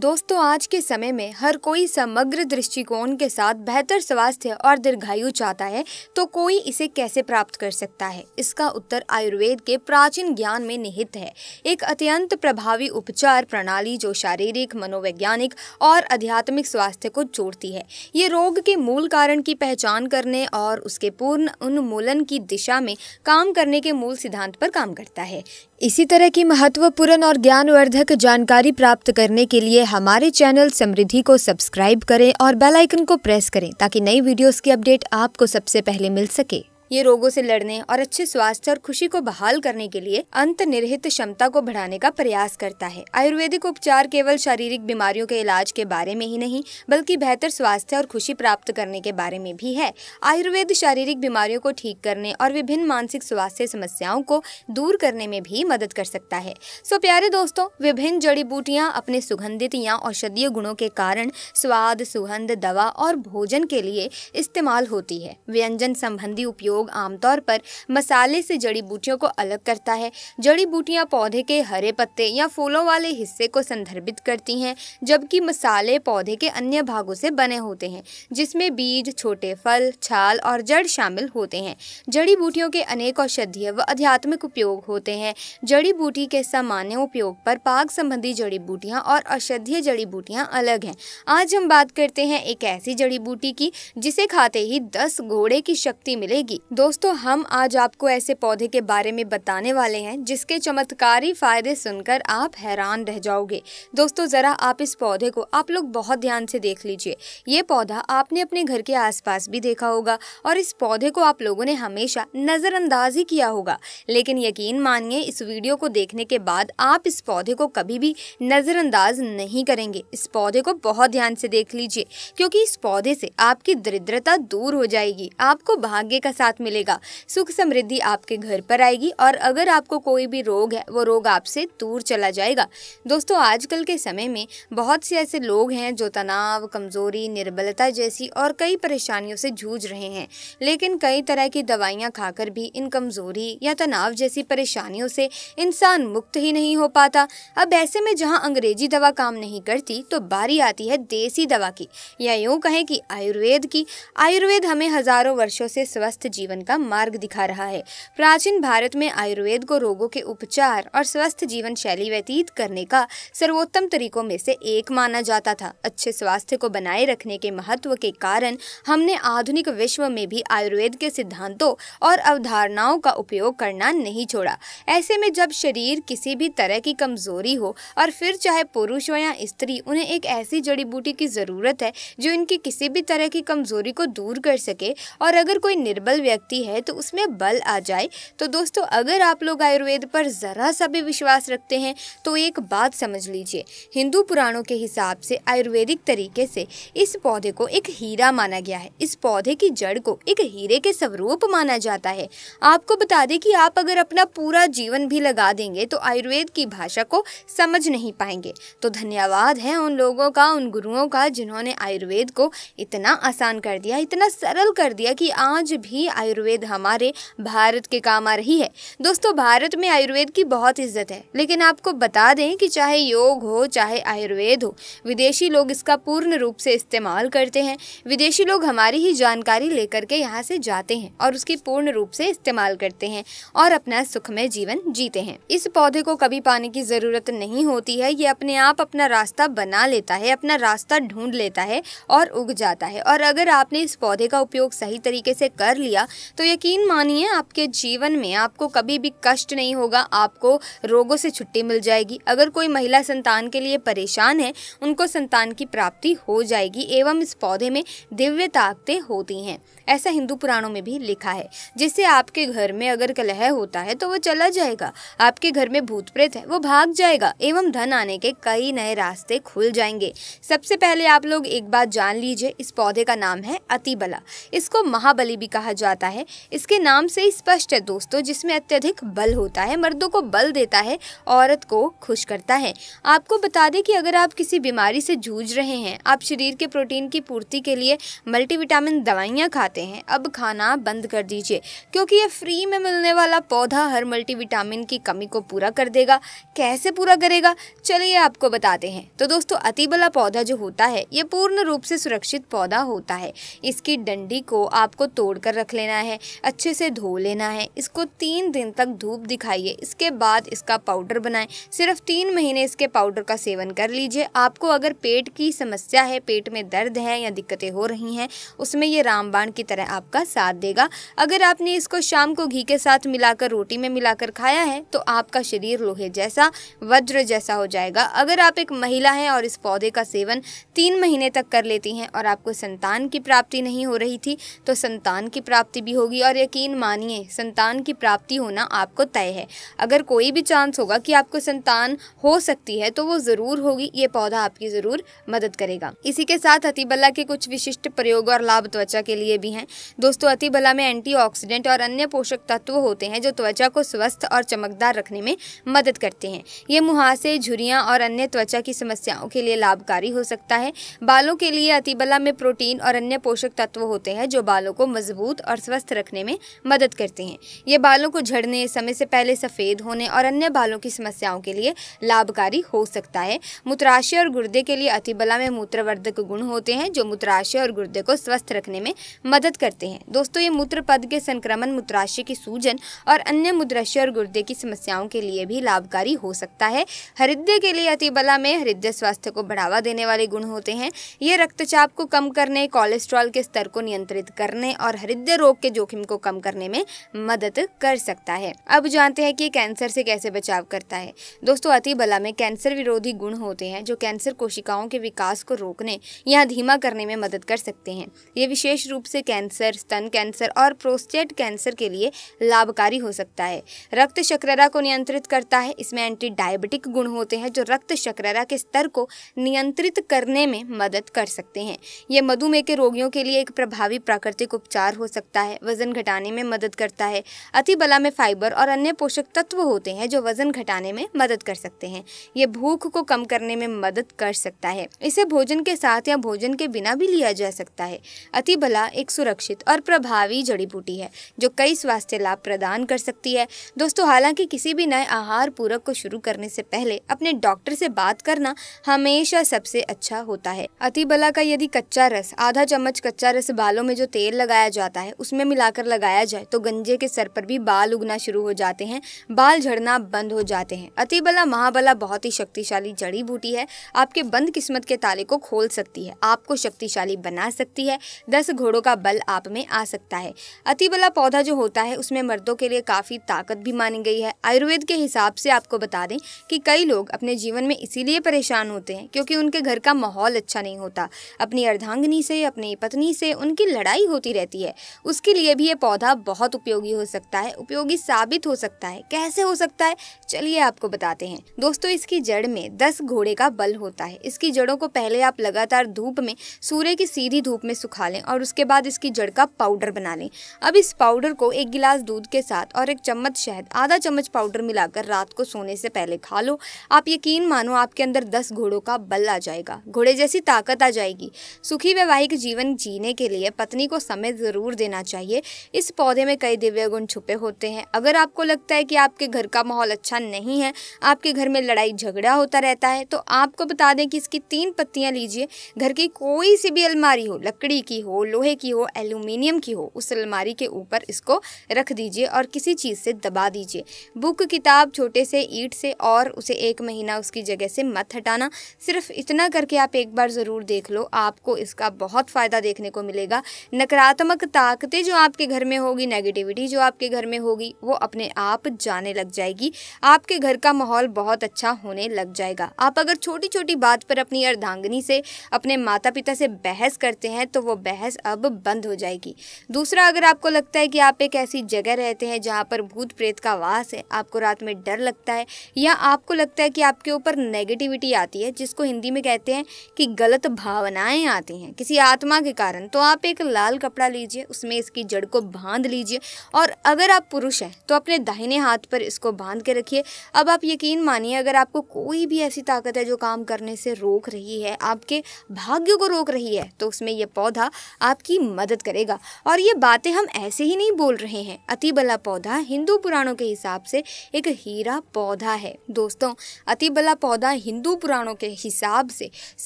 दोस्तों आज के समय में हर कोई समग्र दृष्टिकोण के साथ बेहतर स्वास्थ्य और दीर्घायु चाहता है तो कोई इसे कैसे प्राप्त कर सकता है इसका उत्तर आयुर्वेद के प्राचीन ज्ञान में निहित है एक अत्यंत प्रभावी उपचार प्रणाली जो शारीरिक मनोवैज्ञानिक और आध्यात्मिक स्वास्थ्य को जोड़ती है ये रोग के मूल कारण की पहचान करने और उसके पूर्ण उन्मूलन की दिशा में काम करने के मूल सिद्धांत पर काम करता है इसी तरह की महत्वपूर्ण और ज्ञानवर्धक जानकारी प्राप्त करने के लिए हमारे चैनल समृद्धि को सब्सक्राइब करें और बेल आइकन को प्रेस करें ताकि नई वीडियोस की अपडेट आपको सबसे पहले मिल सके ये रोगों से लड़ने और अच्छे स्वास्थ्य और खुशी को बहाल करने के लिए अंत निर्हित क्षमता को बढ़ाने का प्रयास करता है आयुर्वेदिक उपचार केवल शारीरिक बीमारियों के इलाज के बारे में ही नहीं बल्कि बेहतर स्वास्थ्य और खुशी प्राप्त करने के बारे में भी है आयुर्वेद शारीरिक बीमारियों को ठीक करने और विभिन्न मानसिक स्वास्थ्य समस्याओं को दूर करने में भी मदद कर सकता है सो प्यारे दोस्तों विभिन्न जड़ी बूटियाँ अपने सुगंधित या औषधीय गुणों के कारण स्वाद सुगंध दवा और भोजन के लिए इस्तेमाल होती है व्यंजन संबंधी उपयोग प्रयोग आमतौर पर मसाले से जड़ी बूटियों को अलग करता है जड़ी बूटियाँ पौधे के हरे पत्ते या फूलों वाले हिस्से को संदर्भित करती हैं जबकि मसाले पौधे के अन्य भागों से बने होते हैं जिसमें बीज छोटे फल छाल और जड़ शामिल होते हैं जड़ी बूटियों के अनेक औषधीय व आध्यात्मिक उपयोग होते हैं जड़ी बूटी के सामान्य उपयोग पर पाक संबंधी जड़ी बूटियाँ और औषधीय जड़ी बूटियाँ अलग हैं आज हम बात करते हैं एक ऐसी जड़ी बूटी की जिसे खाते ही दस घोड़े की शक्ति मिलेगी दोस्तों हम आज आपको ऐसे पौधे के बारे में बताने वाले हैं जिसके चमत्कारी फ़ायदे सुनकर आप हैरान रह जाओगे दोस्तों ज़रा आप इस पौधे को आप लोग बहुत ध्यान से देख लीजिए ये पौधा आपने अपने घर के आसपास भी देखा होगा और इस पौधे को आप लोगों ने हमेशा नज़रअंदाज ही किया होगा लेकिन यकीन मानिए इस वीडियो को देखने के बाद आप इस पौधे को कभी भी नज़रअंदाज नहीं करेंगे इस पौधे को बहुत ध्यान से देख लीजिए क्योंकि इस पौधे से आपकी दरिद्रता दूर हो जाएगी आपको भाग्य का साथ साथ मिलेगा सुख समृद्धि आपके घर पर आएगी और अगर आपको कोई भी रोग है वो रोग आपसे दूर चला जाएगा दोस्तों आजकल के समय में बहुत से ऐसे लोग हैं जो तनाव कमज़ोरी निर्बलता जैसी और कई परेशानियों से जूझ रहे हैं लेकिन कई तरह की दवाइयाँ खाकर भी इन कमज़ोरी या तनाव जैसी परेशानियों से इंसान मुक्त ही नहीं हो पाता अब ऐसे में जहाँ अंग्रेजी दवा काम नहीं करती तो बारी आती है देसी दवा की या यूँ कहें कि आयुर्वेद की आयुर्वेद हमें हज़ारों वर्षों से स्वस्थ जीवन जीवन का मार्ग दिखा रहा है प्राचीन भारत में आयुर्वेद को रोगों के उपचार और स्वस्थ जीवन शैली व्यतीत करने का सर्वोत्तम तरीकों में से एक माना जाता था अच्छे स्वास्थ्य को बनाए रखने के महत्व के कारण हमने आधुनिक विश्व में भी आयुर्वेद के सिद्धांतों और अवधारणाओं का उपयोग करना नहीं छोड़ा ऐसे में जब शरीर किसी भी तरह की कमजोरी हो और फिर चाहे पुरुष हो या स्त्री उन्हें एक ऐसी जड़ी बूटी की ज़रूरत है जो इनकी किसी भी तरह की कमजोरी को दूर कर सके और अगर कोई निर्बल व्यक्ति लगती है तो उसमें बल आ जाए तो दोस्तों अगर आप लोग आयुर्वेद पर ज़रा सा भी विश्वास रखते हैं तो एक बात समझ लीजिए हिंदू पुराणों के हिसाब से आयुर्वेदिक तरीके से इस पौधे को एक हीरा माना गया है इस पौधे की जड़ को एक हीरे के स्वरूप माना जाता है आपको बता दें कि आप अगर अपना पूरा जीवन भी लगा देंगे तो आयुर्वेद की भाषा को समझ नहीं पाएंगे तो धन्यवाद है उन लोगों का उन गुरुओं का जिन्होंने आयुर्वेद को इतना आसान कर दिया इतना सरल कर दिया कि आज भी आयुर्वेद आयुर्वेद हमारे भारत के काम आ रही है दोस्तों भारत में आयुर्वेद की बहुत इज्जत है लेकिन आपको बता दें कि चाहे योग हो चाहे आयुर्वेद हो विदेशी लोग इसका पूर्ण रूप से इस्तेमाल करते हैं विदेशी लोग हमारी ही जानकारी लेकर के यहाँ से जाते हैं और उसकी पूर्ण रूप से इस्तेमाल करते हैं और अपना सुखमय जीवन जीते हैं इस पौधे को कभी पानी की जरूरत नहीं होती है ये अपने आप अपना रास्ता बना लेता है अपना रास्ता ढूंढ लेता है और उग जाता है और अगर आपने इस पौधे का उपयोग सही तरीके से कर लिया तो यकीन मानिए आपके जीवन में आपको कभी भी कष्ट नहीं होगा आपको रोगों से छुट्टी मिल जाएगी अगर कोई महिला संतान के लिए परेशान है उनको संतान की प्राप्ति हो जाएगी एवं इस पौधे में दिव्य ताकतें होती हैं ऐसा हिंदू पुराणों में भी लिखा है जिससे आपके घर में अगर कलह होता है तो वो चला जाएगा आपके घर में भूत प्रेत है वो भाग जाएगा एवं धन आने के कई नए रास्ते खुल जाएंगे सबसे पहले आप लोग एक बात जान लीजिए इस पौधे का नाम है अतिबला इसको महाबली भी कहा जाता जाता है इसके नाम से ही स्पष्ट है दोस्तों जिसमें अत्यधिक बल होता है मर्दों को बल देता है औरत को खुश करता है आपको बता दें कि अगर आप किसी बीमारी से जूझ रहे हैं आप शरीर के प्रोटीन की पूर्ति के लिए मल्टीविटामिन दवाइयाँ खाते हैं अब खाना बंद कर दीजिए क्योंकि ये फ्री में मिलने वाला पौधा हर मल्टीविटामिन की कमी को पूरा कर देगा कैसे पूरा करेगा चलिए आपको बताते हैं तो दोस्तों अतिबला पौधा जो होता है ये पूर्ण रूप से सुरक्षित पौधा होता है इसकी डंडी को आपको तोड़कर रख लेना लेना है अच्छे से धो लेना है इसको तीन दिन तक धूप दिखाइए इसके बाद इसका पाउडर बनाएं सिर्फ तीन महीने इसके पाउडर का सेवन कर लीजिए आपको अगर पेट की समस्या है पेट में दर्द है या दिक्कतें हो रही हैं उसमें ये रामबाण की तरह आपका साथ देगा अगर आपने इसको शाम को घी के साथ मिलाकर रोटी में मिलाकर खाया है तो आपका शरीर लोहे जैसा वज्र जैसा हो जाएगा अगर आप एक महिला हैं और इस पौधे का सेवन तीन महीने तक कर लेती हैं और आपको संतान की प्राप्ति नहीं हो रही थी तो संतान की प्राप्ति भी होगी और यकीन मानिए संतान की प्राप्ति होना आपको तय है अगर कोई भी चांस होगा कि आपको संतान हो सकती है तो वो ज़रूर होगी ये पौधा आपकी ज़रूर मदद करेगा इसी के साथ अतिबला के कुछ विशिष्ट प्रयोग और लाभ त्वचा के लिए भी हैं दोस्तों अतिबला में एंटीऑक्सीडेंट और अन्य पोषक तत्व होते हैं जो त्वचा को स्वस्थ और चमकदार रखने में मदद करते हैं ये मुहासे झुरियाँ और अन्य त्वचा की समस्याओं के लिए लाभकारी हो सकता है बालों के लिए अतिबला में प्रोटीन और अन्य पोषक तत्व होते हैं जो बालों को मजबूत और स्वस्थ रखने में मदद करते हैं ये बालों को झड़ने समय से पहले सफ़ेद होने और अन्य बालों की समस्याओं के लिए लाभकारी हो सकता है मूत्राशय और गुर्दे के लिए अतिबला में मूत्रवर्धक गुण होते हैं जो मूत्राशय और गुर्दे को स्वस्थ रखने में मदद करते हैं दोस्तों ये मूत्र पद के संक्रमण मूत्राशय की सूजन और अन्य मूत्राशय और गुर्दे की समस्याओं के लिए भी लाभकारी हो सकता है हृदय के लिए अतिबला में हृदय स्वास्थ्य को बढ़ावा देने वाले गुण होते हैं ये रक्तचाप को कम करने कोलेस्ट्रॉल के स्तर को नियंत्रित करने और हृदय रोग रोग के जोखिम को कम करने में मदद कर सकता है अब जानते हैं कि कैंसर से कैसे बचाव करता है दोस्तों अतिबला में कैंसर विरोधी गुण होते हैं जो कैंसर कोशिकाओं के विकास को रोकने या धीमा करने में मदद कर सकते हैं ये विशेष रूप से कैंसर स्तन कैंसर और प्रोस्टेट कैंसर के लिए लाभकारी हो सकता है रक्त शक्रा को नियंत्रित करता है इसमें एंटी डायबिटिक गुण होते हैं जो रक्त शक्रा के स्तर को नियंत्रित करने में मदद कर सकते हैं ये मधुमेह के रोगियों के लिए एक प्रभावी प्राकृतिक उपचार हो सकता है है वजन घटाने में मदद करता है अति बला में फाइबर और अन्य पोषक तत्व होते हैं जो वजन घटाने में मदद कर सकते हैं ये भूख को कम करने में मदद कर सकता है इसे भोजन के साथ या भोजन के बिना भी लिया जा सकता है अति बला एक सुरक्षित और प्रभावी जड़ी बूटी है जो कई स्वास्थ्य लाभ प्रदान कर सकती है दोस्तों हालांकि किसी भी नए आहार पूरक को शुरू करने से पहले अपने डॉक्टर से बात करना हमेशा सबसे अच्छा होता है अतिबला का यदि कच्चा रस आधा चम्मच कच्चा रस बालों में जो तेल लगाया जाता है उसमें में मिलाकर लगाया जाए तो गंजे के सर पर भी बाल उगना शुरू हो जाते हैं बाल झड़ना बंद हो जाते हैं अतिबला महाबला बहुत ही शक्तिशाली जड़ी बूटी है आपके बंद किस्मत के ताले को खोल सकती है आपको शक्तिशाली बना सकती है दस घोड़ों का बल आप में आ सकता है अतिबला पौधा जो होता है उसमें मर्दों के लिए काफ़ी ताकत भी मानी गई है आयुर्वेद के हिसाब से आपको बता दें कि कई लोग अपने जीवन में इसीलिए परेशान होते हैं क्योंकि उनके घर का माहौल अच्छा नहीं होता अपनी अर्धांगनी से अपनी पत्नी से उनकी लड़ाई होती रहती है उसके के लिए भी ये पौधा बहुत उपयोगी हो सकता है उपयोगी साबित हो सकता है कैसे हो सकता है चलिए आपको बताते हैं दोस्तों इसकी जड़ में दस घोड़े का बल होता है इसकी जड़ों को पहले आप लगातार धूप में सूर्य की सीधी धूप में सुखा लें और उसके बाद इसकी जड़ का पाउडर बना लें अब इस पाउडर को एक गिलास दूध के साथ और एक चम्मच शहद आधा चम्मच पाउडर मिलाकर रात को सोने से पहले खा लो आप यकीन मानो आपके अंदर दस घोड़ों का बल आ जाएगा घोड़े जैसी ताकत आ जाएगी सुखी वैवाहिक जीवन जीने के लिए पत्नी को समय ज़रूर देना चाहिए चाहिए इस पौधे में कई दिव्य गुण छुपे होते हैं अगर आपको लगता है कि आपके घर का माहौल अच्छा नहीं है आपके घर में लड़ाई झगड़ा होता रहता है तो आपको बता दें कि इसकी तीन पत्तियाँ लीजिए घर की कोई सी भी अलमारी हो लकड़ी की हो लोहे की हो एल्यूमिनियम की हो उस अलमारी के ऊपर इसको रख दीजिए और किसी चीज़ से दबा दीजिए बुक किताब छोटे से ईट से और उसे एक महीना उसकी जगह से मत हटाना सिर्फ इतना करके आप एक बार ज़रूर देख लो आपको इसका बहुत फ़ायदा देखने को मिलेगा नकारात्मक ताकतें दोस्ती जो आपके घर में होगी नेगेटिविटी जो आपके घर में होगी वो अपने आप जाने लग जाएगी आपके घर का माहौल बहुत अच्छा होने लग जाएगा आप अगर छोटी छोटी बात पर अपनी अर्धांगनी से अपने माता पिता से बहस करते हैं तो वो बहस अब बंद हो जाएगी दूसरा अगर आपको लगता है कि आप एक ऐसी जगह रहते हैं जहाँ पर भूत प्रेत का वास है आपको रात में डर लगता है या आपको लगता है कि आपके ऊपर नेगेटिविटी आती है जिसको हिंदी में कहते हैं कि गलत भावनाएं आती हैं किसी आत्मा के कारण तो आप एक लाल कपड़ा लीजिए उसमें इस इसकी जड़ को बांध लीजिए और अगर आप पुरुष हैं तो अपने दाहिने हाथ पर इसको बांध के रखिए अब आप यकीन मानिए अगर आपको कोई भी ऐसी ताकत है जो काम करने से रोक रही है आपके भाग्य को रोक रही है तो उसमें यह पौधा आपकी मदद करेगा और ये बातें हम ऐसे ही नहीं बोल रहे हैं अतिबला पौधा हिंदू पुराणों के हिसाब से एक हीरा पौधा है दोस्तों अतिबला पौधा हिंदू पुराणों के हिसाब से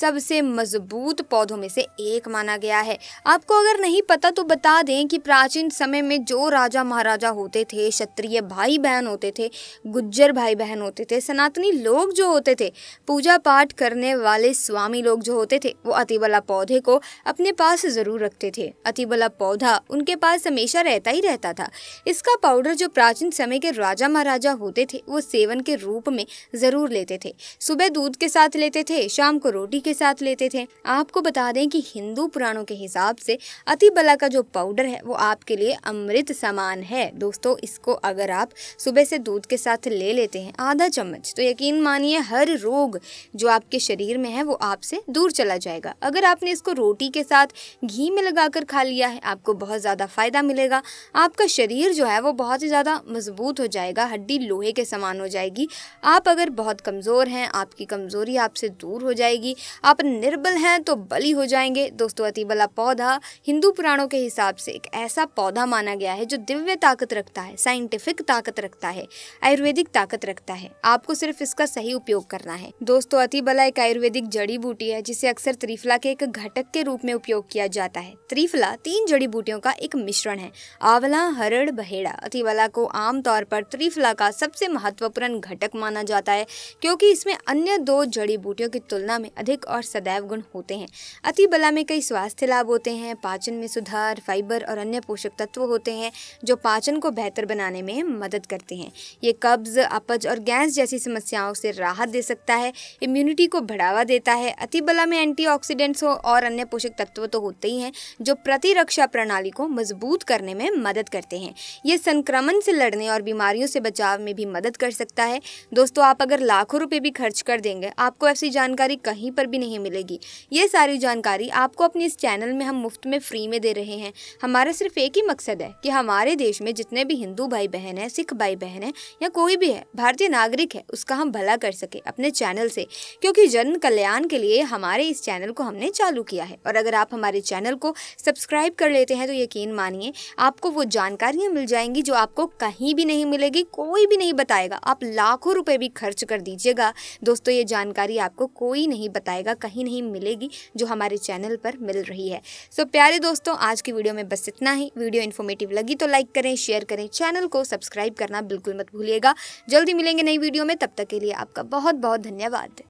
सबसे मजबूत पौधों में से एक माना गया है आपको अगर नहीं पता तो बता दें कि प्राचीन समय में जो राजा महाराजा होते थे क्षत्रिय भाई बहन होते थे गुज्जर भाई बहन होते थे सनातनी लोग जो होते थे पूजा पाठ करने वाले स्वामी लोग जो होते थे वो अतिबला पौधे को अपने पास ज़रूर रखते थे अतिबला पौधा उनके पास हमेशा रहता ही रहता था इसका पाउडर जो प्राचीन समय के राजा महाराजा होते थे वो सेवन के रूप में ज़रूर लेते थे सुबह दूध के साथ लेते थे शाम को रोटी के साथ लेते थे आपको बता दें कि हिंदू पुराणों के हिसाब से अतिबला का जो पाउडर है वो आपके लिए अमृत समान है दोस्तों इसको अगर आप सुबह से दूध के साथ ले लेते हैं आधा चम्मच तो यकीन मानिए हर रोग जो आपके शरीर में है वो आपसे दूर चला जाएगा अगर आपने इसको रोटी के साथ घी में लगाकर खा लिया है आपको बहुत ज़्यादा फ़ायदा मिलेगा आपका शरीर जो है वो बहुत ही ज़्यादा मजबूत हो जाएगा हड्डी लोहे के समान हो जाएगी आप अगर बहुत कमज़ोर हैं आपकी कमज़ोरी आपसे दूर हो जाएगी आप निर्बल हैं तो बली हो जाएंगे दोस्तों अतिबला पौधा हिंदू पुराणों के हिसाब से एक ऐसा पौधा माना गया है जो दिव्य ताकत रखता है साइंटिफिक ताकत रखता है आयुर्वेदिक ताकत रखता है आपको सिर्फ इसका सही उपयोग करना है दोस्तों अतिबला एक आयुर्वेदिक जड़ी बूटी है जिसे अक्सर त्रिफला के एक घटक के रूप में उपयोग किया जाता है त्रिफला तीन जड़ी बूटियों का एक मिश्रण है आंवला हरड़ बहेड़ा अतिबला को आमतौर पर त्रिफला का सबसे महत्वपूर्ण घटक माना जाता है क्योंकि इसमें अन्य दो जड़ी बूटियों की तुलना में अधिक और सदैव गुण होते हैं अतिबला में कई स्वास्थ्य लाभ होते हैं पाचन में सुधार फाइबर और अन्य पोषक तत्व होते हैं जो पाचन को बेहतर बनाने में मदद करते हैं ये कब्ज़ अपज और गैस जैसी समस्याओं से राहत दे सकता है इम्यूनिटी को बढ़ावा देता है अतिबला में एंटीऑक्सीडेंट्स हो और अन्य पोषक तत्व तो होते ही हैं जो प्रतिरक्षा प्रणाली को मजबूत करने में मदद करते हैं ये संक्रमण से लड़ने और बीमारियों से बचाव में भी मदद कर सकता है दोस्तों आप अगर लाखों रुपये भी खर्च कर देंगे आपको ऐसी जानकारी कहीं पर भी नहीं मिलेगी ये सारी जानकारी आपको अपने इस चैनल में हम मुफ्त में फ्री में दे रहे हैं हमारे हमारा सिर्फ एक ही मकसद है कि हमारे देश में जितने भी हिंदू भाई बहन हैं सिख भाई बहन हैं या कोई भी है भारतीय नागरिक है उसका हम भला कर सके अपने चैनल से क्योंकि जन कल्याण के लिए हमारे इस चैनल को हमने चालू किया है और अगर आप हमारे चैनल को सब्सक्राइब कर लेते हैं तो यकीन मानिए आपको वो जानकारियाँ मिल जाएंगी जो आपको कहीं भी नहीं मिलेगी कोई भी नहीं बताएगा आप लाखों रुपये भी खर्च कर दीजिएगा दोस्तों ये जानकारी आपको कोई नहीं बताएगा कहीं नहीं मिलेगी जो हमारे चैनल पर मिल रही है सो प्यारे दोस्तों आज की वीडियो में बस इतना इतना ही वीडियो इन्फॉर्मेटिव लगी तो लाइक करें शेयर करें चैनल को सब्सक्राइब करना बिल्कुल मत भूलिएगा जल्दी मिलेंगे नई वीडियो में तब तक के लिए आपका बहुत बहुत धन्यवाद